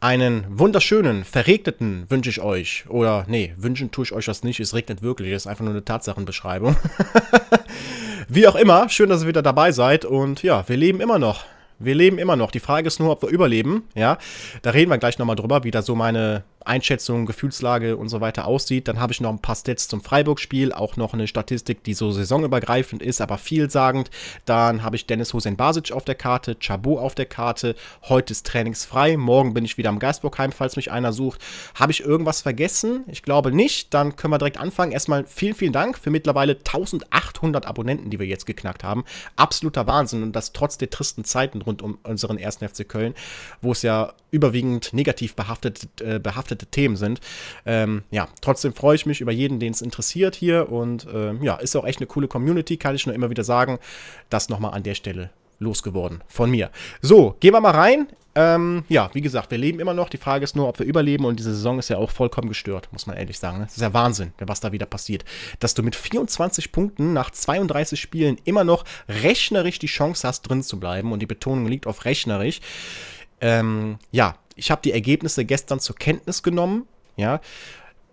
Einen wunderschönen, verregneten wünsche ich euch. Oder, nee, wünschen tue ich euch das nicht. Es regnet wirklich. Das ist einfach nur eine Tatsachenbeschreibung. Wie auch immer, schön, dass ihr wieder dabei seid. Und ja, wir leben immer noch. Wir leben immer noch. Die Frage ist nur, ob wir überleben. Ja, da reden wir gleich nochmal drüber, wie da so meine Einschätzung, Gefühlslage und so weiter aussieht. Dann habe ich noch ein paar Stats zum Freiburg-Spiel, auch noch eine Statistik, die so saisonübergreifend ist, aber vielsagend. Dann habe ich Dennis Hussein Basic auf der Karte, Chabot auf der Karte. Heute ist trainingsfrei, morgen bin ich wieder am Geistburgheim, falls mich einer sucht. Habe ich irgendwas vergessen? Ich glaube nicht. Dann können wir direkt anfangen. Erstmal vielen, vielen Dank für mittlerweile 1800 Abonnenten, die wir jetzt geknackt haben. Absoluter Wahnsinn und das trotz der tristen Zeiten rund um unseren ersten FC Köln, wo es ja überwiegend negativ behaftet, äh, behaftet behaftete Themen sind. Ähm, ja, trotzdem freue ich mich über jeden, den es interessiert hier und äh, ja, ist auch echt eine coole Community, kann ich nur immer wieder sagen. Das nochmal an der Stelle losgeworden von mir. So, gehen wir mal rein. Ähm, ja, wie gesagt, wir leben immer noch. Die Frage ist nur, ob wir überleben. Und diese Saison ist ja auch vollkommen gestört, muss man ehrlich sagen. Ne? Das ist ja Wahnsinn, was da wieder passiert. Dass du mit 24 Punkten nach 32 Spielen immer noch rechnerisch die Chance hast, drin zu bleiben. Und die Betonung liegt auf rechnerisch. Ähm, ja, ich habe die Ergebnisse gestern zur Kenntnis genommen, ja,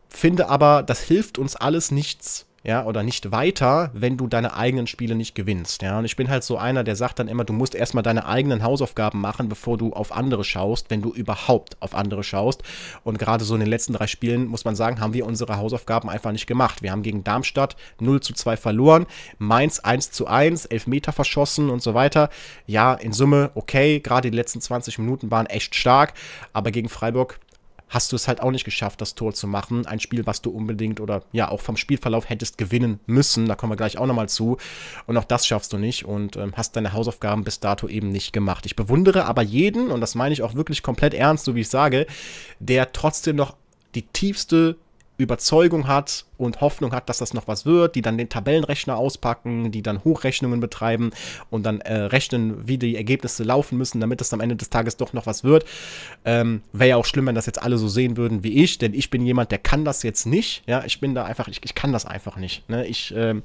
finde aber, das hilft uns alles nichts ja, oder nicht weiter, wenn du deine eigenen Spiele nicht gewinnst, ja. Und ich bin halt so einer, der sagt dann immer, du musst erstmal deine eigenen Hausaufgaben machen, bevor du auf andere schaust, wenn du überhaupt auf andere schaust. Und gerade so in den letzten drei Spielen, muss man sagen, haben wir unsere Hausaufgaben einfach nicht gemacht. Wir haben gegen Darmstadt 0 zu 2 verloren, Mainz 1 zu 1, Elfmeter verschossen und so weiter. Ja, in Summe okay, gerade die letzten 20 Minuten waren echt stark, aber gegen Freiburg hast du es halt auch nicht geschafft, das Tor zu machen. Ein Spiel, was du unbedingt oder ja auch vom Spielverlauf hättest gewinnen müssen. Da kommen wir gleich auch nochmal zu. Und auch das schaffst du nicht und ähm, hast deine Hausaufgaben bis dato eben nicht gemacht. Ich bewundere aber jeden, und das meine ich auch wirklich komplett ernst, so wie ich sage, der trotzdem noch die tiefste Überzeugung hat und Hoffnung hat, dass das noch was wird, die dann den Tabellenrechner auspacken, die dann Hochrechnungen betreiben und dann äh, rechnen, wie die Ergebnisse laufen müssen, damit es am Ende des Tages doch noch was wird. Ähm, Wäre ja auch schlimm, wenn das jetzt alle so sehen würden wie ich, denn ich bin jemand, der kann das jetzt nicht. Ja, ich bin da einfach, ich, ich kann das einfach nicht. Ne? Ich, ähm,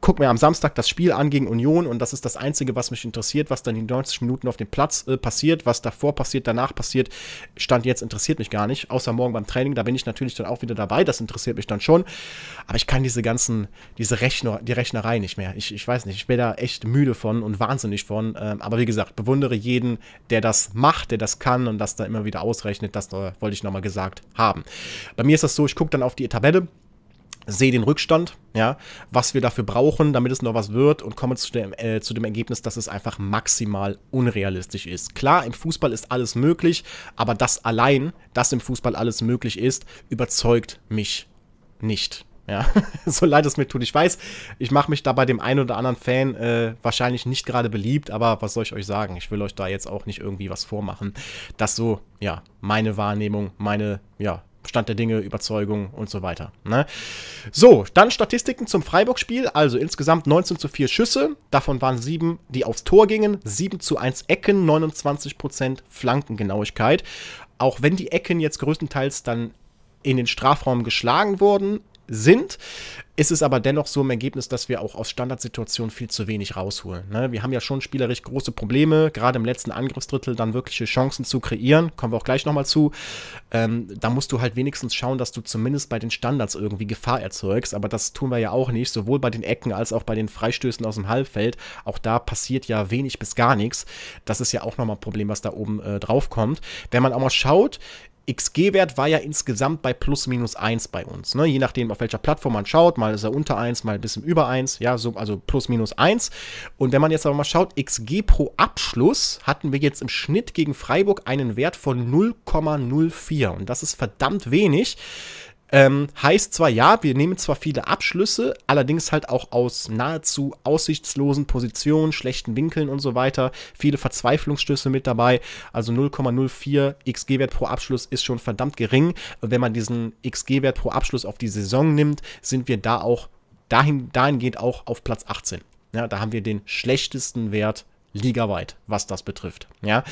guck mir am Samstag das Spiel an gegen Union und das ist das Einzige, was mich interessiert, was dann in 90 Minuten auf dem Platz äh, passiert, was davor passiert, danach passiert, Stand jetzt interessiert mich gar nicht, außer morgen beim Training, da bin ich natürlich dann auch wieder dabei, das interessiert mich dann schon, aber ich kann diese ganzen, diese Rechner, die Rechnerei nicht mehr, ich, ich weiß nicht, ich bin da echt müde von und wahnsinnig von, ähm, aber wie gesagt, bewundere jeden, der das macht, der das kann und das da immer wieder ausrechnet, das äh, wollte ich nochmal gesagt haben. Bei mir ist das so, ich gucke dann auf die Tabelle, sehe den Rückstand, ja, was wir dafür brauchen, damit es noch was wird und komme zu dem, äh, zu dem Ergebnis, dass es einfach maximal unrealistisch ist. Klar, im Fußball ist alles möglich, aber das allein, dass im Fußball alles möglich ist, überzeugt mich nicht. Ja, so leid es mir tut. Ich weiß, ich mache mich da bei dem einen oder anderen Fan äh, wahrscheinlich nicht gerade beliebt, aber was soll ich euch sagen? Ich will euch da jetzt auch nicht irgendwie was vormachen. Das so, ja, meine Wahrnehmung, meine, ja, Stand der Dinge, Überzeugung und so weiter. Ne? So, dann Statistiken zum Freiburg-Spiel. Also insgesamt 19 zu 4 Schüsse. Davon waren 7, die aufs Tor gingen. 7 zu 1 Ecken, 29% Flankengenauigkeit. Auch wenn die Ecken jetzt größtenteils dann in den Strafraum geschlagen wurden, sind. Ist es aber dennoch so im Ergebnis, dass wir auch aus Standardsituationen viel zu wenig rausholen. Ne? Wir haben ja schon spielerisch große Probleme, gerade im letzten Angriffsdrittel dann wirkliche Chancen zu kreieren. Kommen wir auch gleich nochmal zu. Ähm, da musst du halt wenigstens schauen, dass du zumindest bei den Standards irgendwie Gefahr erzeugst. Aber das tun wir ja auch nicht, sowohl bei den Ecken als auch bei den Freistößen aus dem Halbfeld. Auch da passiert ja wenig bis gar nichts. Das ist ja auch nochmal ein Problem, was da oben äh, drauf kommt. Wenn man auch mal schaut, XG-Wert war ja insgesamt bei plus minus 1 bei uns. Ne? Je nachdem, auf welcher Plattform man schaut, mal ist er unter 1, mal ein bisschen über 1, ja, so, also plus minus 1. Und wenn man jetzt aber mal schaut, XG pro Abschluss hatten wir jetzt im Schnitt gegen Freiburg einen Wert von 0,04. Und das ist verdammt wenig. Ähm, heißt zwar ja, wir nehmen zwar viele Abschlüsse, allerdings halt auch aus nahezu aussichtslosen Positionen, schlechten Winkeln und so weiter, viele Verzweiflungsstöße mit dabei. Also 0,04 XG-Wert pro Abschluss ist schon verdammt gering. Wenn man diesen XG-Wert pro Abschluss auf die Saison nimmt, sind wir da auch dahin, dahingehend auch auf Platz 18. Ja, da haben wir den schlechtesten Wert ligaweit, was das betrifft. Ja.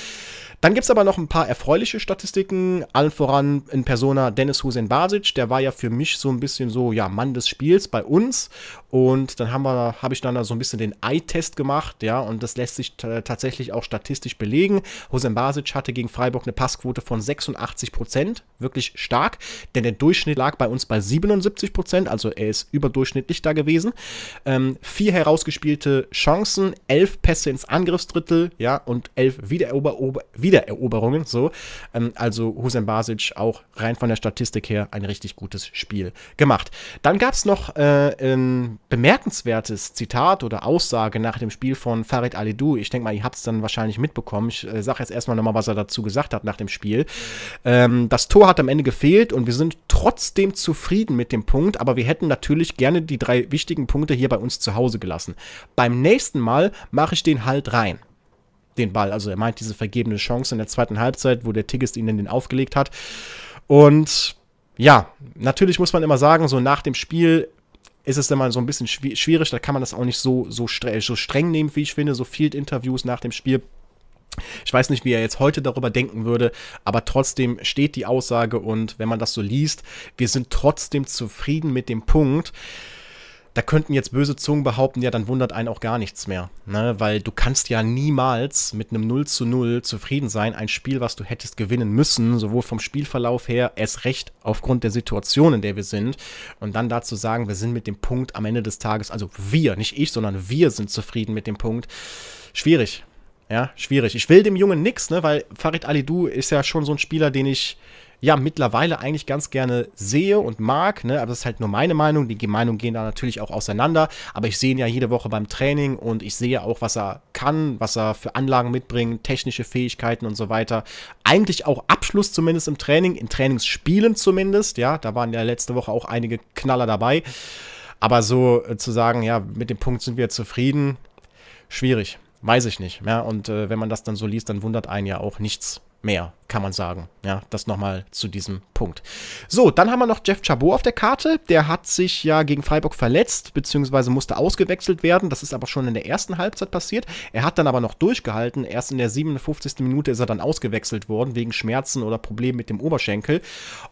Dann gibt es aber noch ein paar erfreuliche Statistiken, allen voran in Persona Dennis Hussein Basic, der war ja für mich so ein bisschen so, ja, Mann des Spiels bei uns und dann haben wir, habe ich dann da so ein bisschen den Eye-Test gemacht, ja, und das lässt sich tatsächlich auch statistisch belegen. Hussein Basic hatte gegen Freiburg eine Passquote von 86 Prozent, wirklich stark, denn der Durchschnitt lag bei uns bei 77 Prozent, also er ist überdurchschnittlich da gewesen. Ähm, vier herausgespielte Chancen, elf Pässe ins Angriff Angriffsdrittel, ja, und elf Wiedererober Wiedereroberungen, so. Ähm, also Hussein Basic auch rein von der Statistik her ein richtig gutes Spiel gemacht. Dann gab es noch äh, ein bemerkenswertes Zitat oder Aussage nach dem Spiel von Farid Alidou. Ich denke mal, ihr habt es dann wahrscheinlich mitbekommen. Ich äh, sage jetzt erstmal nochmal, was er dazu gesagt hat nach dem Spiel. Ähm, das Tor hat am Ende gefehlt und wir sind trotzdem zufrieden mit dem Punkt, aber wir hätten natürlich gerne die drei wichtigen Punkte hier bei uns zu Hause gelassen. Beim nächsten Mal mache ich den halt rein rein. Den Ball. Also er meint diese vergebene Chance in der zweiten Halbzeit, wo der Tigges ihnen den aufgelegt hat. Und ja, natürlich muss man immer sagen, so nach dem Spiel ist es dann mal so ein bisschen schwierig, da kann man das auch nicht so, so, streng, so streng nehmen, wie ich finde, so Field-Interviews nach dem Spiel. Ich weiß nicht, wie er jetzt heute darüber denken würde, aber trotzdem steht die Aussage und wenn man das so liest, wir sind trotzdem zufrieden mit dem Punkt da könnten jetzt böse Zungen behaupten, ja, dann wundert einen auch gar nichts mehr. Ne? Weil du kannst ja niemals mit einem 0 zu 0 zufrieden sein. Ein Spiel, was du hättest gewinnen müssen, sowohl vom Spielverlauf her, erst recht aufgrund der Situation, in der wir sind. Und dann dazu sagen, wir sind mit dem Punkt am Ende des Tages, also wir, nicht ich, sondern wir sind zufrieden mit dem Punkt. Schwierig. Ja, schwierig. Ich will dem Jungen nichts, ne? weil Farid Ali Du ist ja schon so ein Spieler, den ich ja mittlerweile eigentlich ganz gerne sehe und mag. Ne? Aber das ist halt nur meine Meinung. Die Meinungen gehen da natürlich auch auseinander. Aber ich sehe ihn ja jede Woche beim Training und ich sehe auch, was er kann, was er für Anlagen mitbringt, technische Fähigkeiten und so weiter. Eigentlich auch Abschluss zumindest im Training, in Trainingsspielen zumindest. Ja, da waren ja letzte Woche auch einige Knaller dabei. Aber so äh, zu sagen, ja, mit dem Punkt sind wir zufrieden, schwierig. Weiß ich nicht. Ja, und äh, wenn man das dann so liest, dann wundert einen ja auch nichts mehr kann man sagen. Ja, das nochmal zu diesem Punkt. So, dann haben wir noch Jeff Chabot auf der Karte. Der hat sich ja gegen Freiburg verletzt, beziehungsweise musste ausgewechselt werden. Das ist aber schon in der ersten Halbzeit passiert. Er hat dann aber noch durchgehalten. Erst in der 57. Minute ist er dann ausgewechselt worden, wegen Schmerzen oder Problemen mit dem Oberschenkel.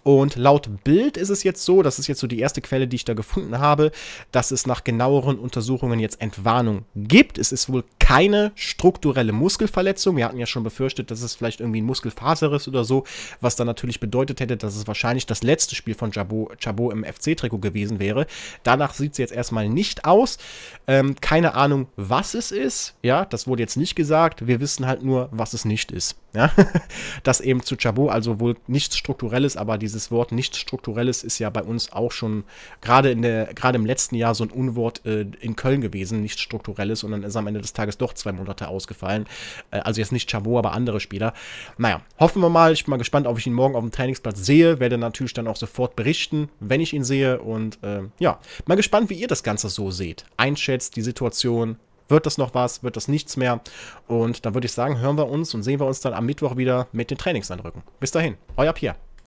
Und laut Bild ist es jetzt so, das ist jetzt so die erste Quelle, die ich da gefunden habe, dass es nach genaueren Untersuchungen jetzt Entwarnung gibt. Es ist wohl keine strukturelle Muskelverletzung. Wir hatten ja schon befürchtet, dass es vielleicht irgendwie ein Muskelfaser Letzteres oder so, was dann natürlich bedeutet hätte, dass es wahrscheinlich das letzte Spiel von Jabot, Jabot im FC-Trikot gewesen wäre. Danach sieht es jetzt erstmal nicht aus. Ähm, keine Ahnung, was es ist. Ja, das wurde jetzt nicht gesagt. Wir wissen halt nur, was es nicht ist. Ja? das eben zu Chabot, also wohl nichts Strukturelles, aber dieses Wort nichts Strukturelles ist ja bei uns auch schon gerade in der, gerade im letzten Jahr so ein Unwort äh, in Köln gewesen, nichts Strukturelles, und dann ist am Ende des Tages doch zwei Monate ausgefallen. Äh, also jetzt nicht Chabot, aber andere Spieler. Naja, hoffen wir mal. Ich bin mal gespannt, ob ich ihn morgen auf dem Trainingsplatz sehe. Werde natürlich dann auch sofort berichten, wenn ich ihn sehe. Und äh, ja, mal gespannt, wie ihr das Ganze so seht. Einschätzt die Situation, wird das noch was? Wird das nichts mehr? Und dann würde ich sagen, hören wir uns und sehen wir uns dann am Mittwoch wieder mit den Trainingsanrücken. Bis dahin, euer Pierre.